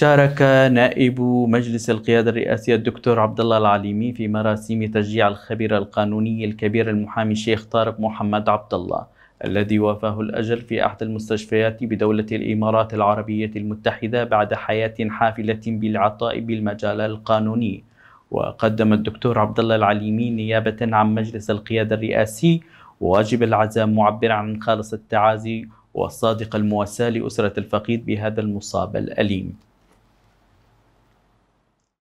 شارك نائب مجلس القيادة الرئاسية الدكتور عبد الله العليمي في مراسم تشجيع الخبير القانوني الكبير المحامي الشيخ طارق محمد عبد الله الذي وافاه الأجل في أحد المستشفيات بدولة الإمارات العربية المتحدة بعد حياة حافلة بالعطاء بالمجال القانوني وقدم الدكتور عبد الله العليمي نيابة عن مجلس القيادة الرئاسي واجب العزاء معبر عن خالص التعازي والصادق المواساة لأسرة الفقيد بهذا المصاب الأليم